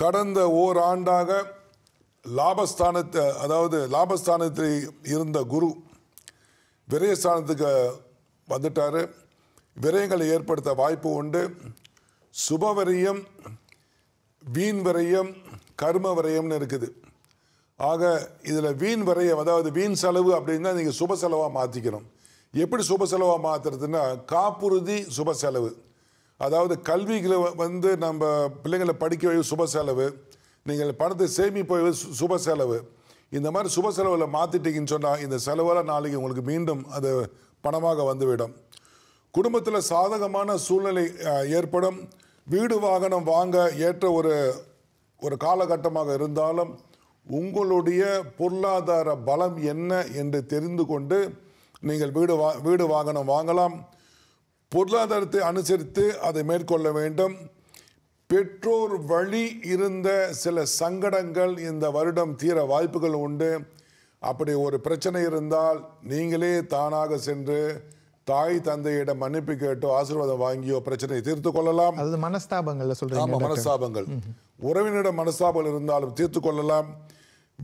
கடந்த ஓராண்டாக லாபஸ்தானத்தை அதாவது லாபஸ்தானத்தில் இருந்த குரு விரயஸ்தானத்துக்கு வந்துட்டார் விரயங்களை ஏற்படுத்த வாய்ப்பு உண்டு சுபவரியம் வீண் விரயம் கர்ம விரயம்னு இருக்குது ஆக இதில் வீண் விரயம் அதாவது வீண் செலவு அப்படின்னா நீங்கள் சுப செலவாக மாற்றிக்கணும் எப்படி சுப செலவாக மாற்றுறதுன்னா காப்புறுதி சுப செலவு அதாவது கல்விகளை வந்து நம்ம பிள்ளைங்களை படிக்க வைவு சுப செலவு நீங்கள் பணத்தை சேமிப்பு சுப செலவு இந்த மாதிரி சுப செலவில் மாற்றிட்டீங்கன்னு சொன்னால் இந்த செலவெல்லாம் நாளைக்கு உங்களுக்கு மீண்டும் அது பணமாக வந்துவிடும் குடும்பத்தில் சாதகமான சூழ்நிலை ஏற்படும் வீடு வாகனம் வாங்க ஏற்ற ஒரு ஒரு காலகட்டமாக இருந்தாலும் உங்களுடைய பொருளாதார பலம் என்ன என்று தெரிந்து கொண்டு நீங்கள் வீடு வா வீடு வாகனம் வாங்கலாம் பொருளாதாரத்தை அனுசரித்து அதை மேற்கொள்ள வேண்டும் பெற்றோர் வழி இருந்த சில சங்கடங்கள் இந்த வருடம் தீர வாய்ப்புகள் உண்டு அப்படி ஒரு பிரச்சனை இருந்தால் நீங்களே தானாக சென்று தாய் தந்தையிடம் மன்னிப்பு கேட்டோ ஆசீர்வாதம் வாங்கியோ பிரச்சனையை தீர்த்து கொள்ளலாம் அது மனஸ்தாபங்கள் சொல்றீங்க மனஸ்தாபங்கள் உறவினரிடம் மனஸ்தாபங்கள் இருந்தாலும் தீர்த்து கொள்ளலாம்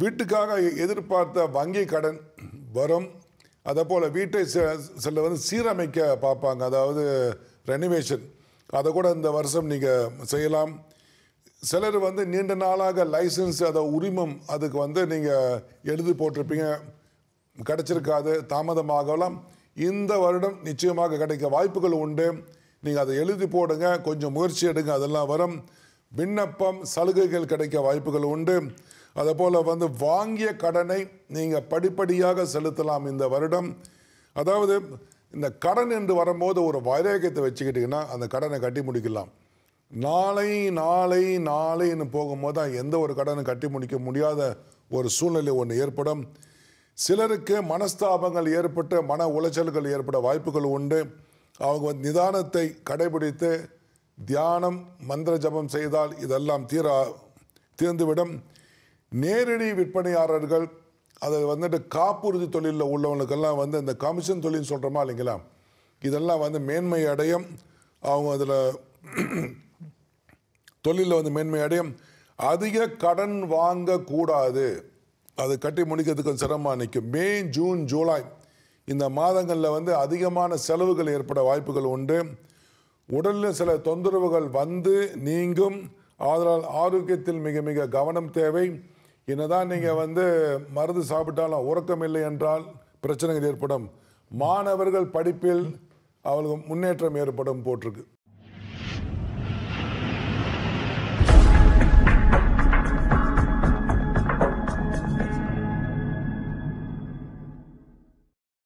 வீட்டுக்காக எதிர்பார்த்த வங்கி கடன் வரும் அதே போல் வீட்டை சில வந்து சீரமைக்க பார்ப்பாங்க அதாவது ரெனிவேஷன் அதை கூட இந்த வருஷம் நீங்கள் செய்யலாம் சிலர் வந்து நீண்ட நாளாக லைசன்ஸ் அதை உரிமம் அதுக்கு வந்து நீங்கள் எழுதி போட்டிருப்பீங்க கிடச்சிருக்காது தாமதமாகலாம் இந்த வருடம் நிச்சயமாக கிடைக்க வாய்ப்புகள் உண்டு நீங்கள் அதை எழுதி போடுங்க கொஞ்சம் முயற்சி எடுங்க அதெல்லாம் வரும் விண்ணப்பம் சலுகைகள் கிடைக்க வாய்ப்புகள் உண்டு அதுபோல் வந்து வாங்கிய கடனை நீங்கள் படிப்படியாக செலுத்தலாம் இந்த வருடம் அதாவது இந்த கடன் என்று வரும்போது ஒரு வைரேகத்தை வச்சுக்கிட்டிங்கன்னா அந்த கடனை கட்டி முடிக்கலாம் நாளை நாளை நாளைன்னு போகும்போது தான் எந்த ஒரு கடனை கட்டி முடிக்க முடியாத ஒரு சூழ்நிலை ஒன்று ஏற்படும் சிலருக்கு மனஸ்தாபங்கள் ஏற்பட்டு மன உளைச்சல்கள் ஏற்பட வாய்ப்புகள் உண்டு அவங்க நிதானத்தை கடைபிடித்து தியானம் மந்திர ஜபம் செய்தால் இதெல்லாம் தீரா தீர்ந்துவிடும் நேரடி விற்பனையாளர்கள் அது வந்துட்டு காப்புறுதி தொழிலில் உள்ளவனுக்கெல்லாம் வந்து இந்த கமிஷன் தொழில்னு சொல்கிறோமா இல்லைங்களா இதெல்லாம் வந்து மேன்மை அடையும் அவங்க அதில் தொழிலில் வந்து மேன்மை அடையும் அதிக கடன் வாங்கக்கூடாது அது கட்டி முடிக்கிறதுக்கு சிரமமாக நிற்கும் மே ஜூன் ஜூலை இந்த மாதங்களில் வந்து அதிகமான செலவுகள் ஏற்பட வாய்ப்புகள் உண்டு உடலில் சில தொந்தரவுகள் வந்து நீங்கும் ஆதலால் ஆரோக்கியத்தில் மிக மிக கவனம் தேவை என்னதான் நீங்கள் வந்து மருந்து சாப்பிட்டாலும் உறக்கம் இல்லை என்றால் பிரச்சனைகள் ஏற்படும் மாணவர்கள் படிப்பில் அவளுக்கு முன்னேற்றம் ஏற்படும் போட்டிருக்கு